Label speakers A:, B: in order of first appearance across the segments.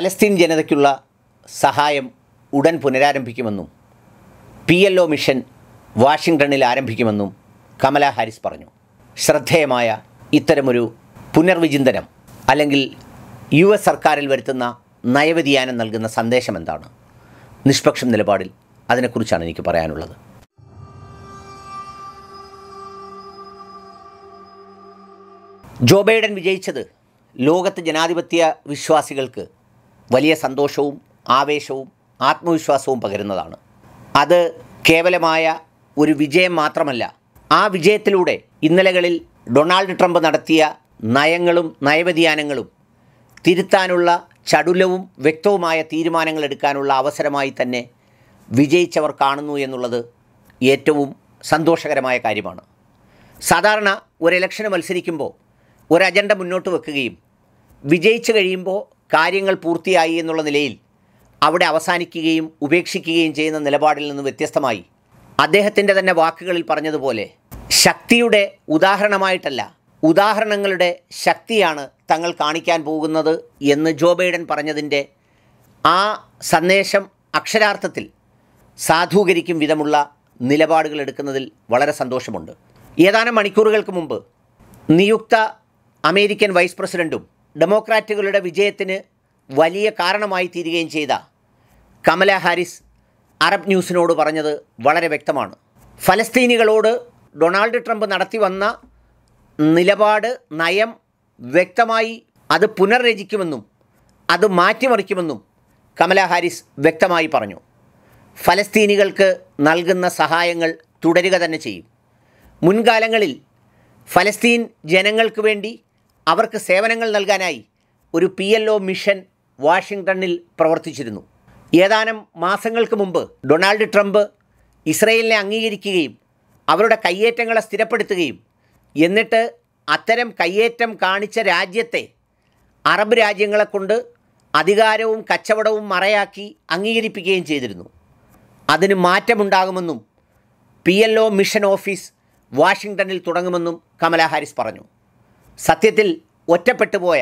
A: ഫലസ്തീൻ ജനതയ്ക്കുള്ള സഹായം ഉടൻ പുനരാരംഭിക്കുമെന്നും പി എൽ ഒ മിഷൻ വാഷിങ്ടണിൽ ആരംഭിക്കുമെന്നും കമല ഹാരിസ് പറഞ്ഞു ശ്രദ്ധേയമായ ഇത്തരമൊരു പുനർവിചിന്തനം അല്ലെങ്കിൽ യു എസ് സർക്കാരിൽ വരുത്തുന്ന നയവ്യതിയാനം നൽകുന്ന സന്ദേശം എന്താണ് നിഷ്പക്ഷം നിലപാടിൽ അതിനെക്കുറിച്ചാണ് എനിക്ക് പറയാനുള്ളത് ജോ ബൈഡൻ വിജയിച്ചത് ലോകത്ത് ജനാധിപത്യ വിശ്വാസികൾക്ക് വലിയ സന്തോഷവും ആവേശവും ആത്മവിശ്വാസവും പകരുന്നതാണ് അത് കേവലമായ ഒരു വിജയം മാത്രമല്ല ആ വിജയത്തിലൂടെ ഇന്നലകളിൽ ഡൊണാൾഡ് ട്രംപ് നടത്തിയ നയങ്ങളും നയവ്യതിയാനങ്ങളും തിരുത്താനുള്ള ചടുലവും വ്യക്തവുമായ തീരുമാനങ്ങൾ എടുക്കാനുള്ള അവസരമായി തന്നെ വിജയിച്ചവർ കാണുന്നു എന്നുള്ളത് ഏറ്റവും സന്തോഷകരമായ കാര്യമാണ് സാധാരണ ഒരു ഇലക്ഷന് മത്സരിക്കുമ്പോൾ ഒരു അജണ്ട മുന്നോട്ട് വെക്കുകയും വിജയിച്ചു കഴിയുമ്പോൾ കാര്യങ്ങൾ പൂർത്തിയായി എന്നുള്ള നിലയിൽ അവിടെ അവസാനിക്കുകയും ഉപേക്ഷിക്കുകയും ചെയ്യുന്ന നിലപാടിൽ നിന്ന് വ്യത്യസ്തമായി അദ്ദേഹത്തിൻ്റെ തന്നെ വാക്കുകളിൽ പറഞ്ഞതുപോലെ ശക്തിയുടെ ഉദാഹരണമായിട്ടല്ല ഉദാഹരണങ്ങളുടെ ശക്തിയാണ് തങ്ങൾ കാണിക്കാൻ പോകുന്നത് എന്ന് ജോ ബൈഡൻ പറഞ്ഞതിൻ്റെ ആ സന്ദേശം അക്ഷരാർത്ഥത്തിൽ സാധൂകരിക്കും വിധമുള്ള നിലപാടുകൾ എടുക്കുന്നതിൽ വളരെ സന്തോഷമുണ്ട് ഏതാനും മണിക്കൂറുകൾക്ക് മുമ്പ് നിയുക്ത അമേരിക്കൻ വൈസ് പ്രസിഡൻറ്റും ഡെമോക്രാറ്റുകളുടെ വിജയത്തിന് വലിയ കാരണമായി തീരുകയും ചെയ്ത കമല ഹാരിസ് അറബ് ന്യൂസിനോട് പറഞ്ഞത് വളരെ വ്യക്തമാണ് ഫലസ്തീനികളോട് ഡൊണാൾഡ് ട്രംപ് നടത്തി വന്ന നിലപാട് നയം വ്യക്തമായി അത് പുനർരചിക്കുമെന്നും അത് മാറ്റിമറിക്കുമെന്നും കമല ഹാരിസ് വ്യക്തമായി പറഞ്ഞു ഫലസ്തീനികൾക്ക് നൽകുന്ന സഹായങ്ങൾ തുടരുക തന്നെ ചെയ്യും മുൻകാലങ്ങളിൽ ഫലസ്തീൻ ജനങ്ങൾക്ക് വേണ്ടി അവർക്ക് സേവനങ്ങൾ നൽകാനായി ഒരു പി എൽ ഒ മിഷൻ വാഷിങ്ടണിൽ പ്രവർത്തിച്ചിരുന്നു ഏതാനും മാസങ്ങൾക്ക് മുമ്പ് ഡൊണാൾഡ് ട്രംപ് ഇസ്രയേലിനെ അംഗീകരിക്കുകയും അവരുടെ കയ്യേറ്റങ്ങളെ സ്ഥിരപ്പെടുത്തുകയും എന്നിട്ട് അത്തരം കയ്യേറ്റം കാണിച്ച രാജ്യത്തെ അറബ് രാജ്യങ്ങളെ കൊണ്ട് അധികാരവും കച്ചവടവും മറയാക്കി അംഗീകരിപ്പിക്കുകയും ചെയ്തിരുന്നു അതിന് മാറ്റമുണ്ടാകുമെന്നും P L O mission office വാഷിങ്ടണിൽ തുടങ്ങുമെന്നും കമലാ ഹാരിസ് പറഞ്ഞു സത്യത്തിൽ ഒറ്റപ്പെട്ടുപോയ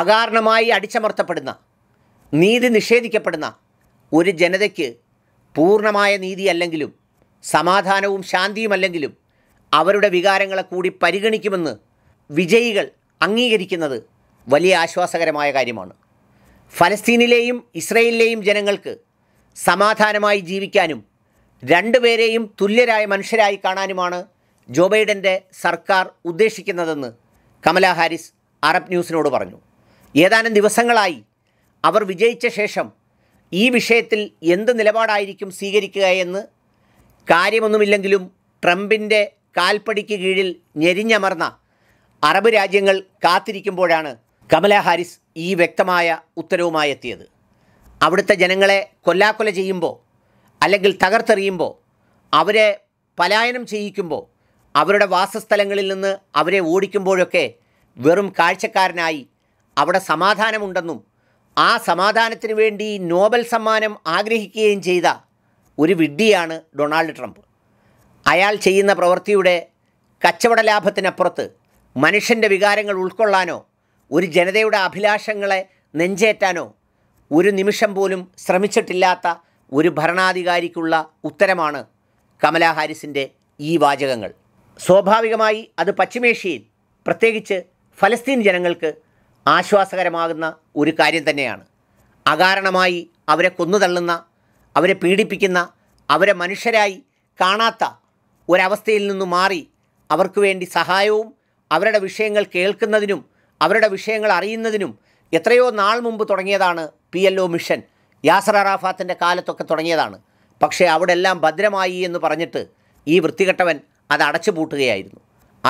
A: അകാരണമായി അടിച്ചമർത്തപ്പെടുന്ന നീതി നിഷേധിക്കപ്പെടുന്ന ഒരു ജനതയ്ക്ക് പൂർണ്ണമായ നീതി അല്ലെങ്കിലും സമാധാനവും ശാന്തിയുമല്ലെങ്കിലും അവരുടെ വികാരങ്ങളെ കൂടി പരിഗണിക്കുമെന്ന് വിജയികൾ അംഗീകരിക്കുന്നത് വലിയ ആശ്വാസകരമായ കാര്യമാണ് ഫലസ്തീനിലെയും ഇസ്രയേലിലെയും ജനങ്ങൾക്ക് സമാധാനമായി ജീവിക്കാനും രണ്ടുപേരെയും തുല്യരായ മനുഷ്യരായി കാണാനുമാണ് ജോ ബൈഡൻ്റെ സർക്കാർ ഉദ്ദേശിക്കുന്നതെന്ന് കമല ഹാരിസ് അറബ് ന്യൂസിനോട് പറഞ്ഞു ഏതാനും ദിവസങ്ങളായി അവർ വിജയിച്ച ശേഷം ഈ വിഷയത്തിൽ എന്ത് നിലപാടായിരിക്കും സ്വീകരിക്കുക എന്ന് കാര്യമൊന്നുമില്ലെങ്കിലും ട്രംപിൻ്റെ കാൽപ്പടിക്ക് കീഴിൽ ഞെരിഞ്ഞമർന്ന അറബ് രാജ്യങ്ങൾ കാത്തിരിക്കുമ്പോഴാണ് കമല ഹാരിസ് ഈ വ്യക്തമായ ഉത്തരവുമായി എത്തിയത് അവിടുത്തെ ജനങ്ങളെ കൊല്ലാക്കൊല ചെയ്യുമ്പോൾ അല്ലെങ്കിൽ തകർത്തെറിയുമ്പോൾ അവരെ പലായനം ചെയ്യിക്കുമ്പോൾ അവരുടെ വാസസ്ഥലങ്ങളിൽ നിന്ന് അവരെ ഓടിക്കുമ്പോഴൊക്കെ വെറും കാഴ്ചക്കാരനായി അവിടെ സമാധാനമുണ്ടെന്നും ആ സമാധാനത്തിന് വേണ്ടി നോബൽ സമ്മാനം ആഗ്രഹിക്കുകയും ചെയ്ത ഒരു വിഡ്ഢിയാണ് ഡൊണാൾഡ് ട്രംപ് അയാൾ ചെയ്യുന്ന പ്രവൃത്തിയുടെ കച്ചവട ലാഭത്തിനപ്പുറത്ത് മനുഷ്യൻ്റെ വികാരങ്ങൾ ഉൾക്കൊള്ളാനോ ഒരു ജനതയുടെ അഭിലാഷങ്ങളെ നെഞ്ചേറ്റാനോ ഒരു നിമിഷം പോലും ശ്രമിച്ചിട്ടില്ലാത്ത ഒരു ഭരണാധികാരിക്കുള്ള ഉത്തരമാണ് കമലാ ഹാരിസിൻ്റെ ഈ വാചകങ്ങൾ സ്വാഭാവികമായി അത് പശ്ചിമേഷ്യയിൽ പ്രത്യേകിച്ച് ഫലസ്തീൻ ജനങ്ങൾക്ക് ആശ്വാസകരമാകുന്ന ഒരു കാര്യം തന്നെയാണ് അകാരണമായി അവരെ കൊന്നുതള്ളുന്ന അവരെ പീഡിപ്പിക്കുന്ന അവരെ മനുഷ്യരായി കാണാത്ത ഒരവസ്ഥയിൽ നിന്ന് മാറി അവർക്ക് വേണ്ടി സഹായവും അവരുടെ വിഷയങ്ങൾ കേൾക്കുന്നതിനും അവരുടെ വിഷയങ്ങൾ അറിയുന്നതിനും എത്രയോ നാൾ മുമ്പ് തുടങ്ങിയതാണ് P L O mission Yasser അറാഫാത്തിൻ്റെ കാലത്തൊക്കെ തുടങ്ങിയതാണ് പക്ഷേ അവിടെ എല്ലാം ഭദ്രമായി എന്ന് പറഞ്ഞിട്ട് ഈ വൃത്തികെട്ടവൻ അത് അടച്ചുപൂട്ടുകയായിരുന്നു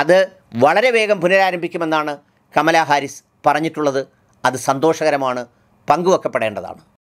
A: അത് വളരെ വേഗം പുനരാരംഭിക്കുമെന്നാണ് കമലാ ഹാരിസ് പറഞ്ഞിട്ടുള്ളത് അത് സന്തോഷകരമാണ് പങ്കുവെക്കപ്പെടേണ്ടതാണ്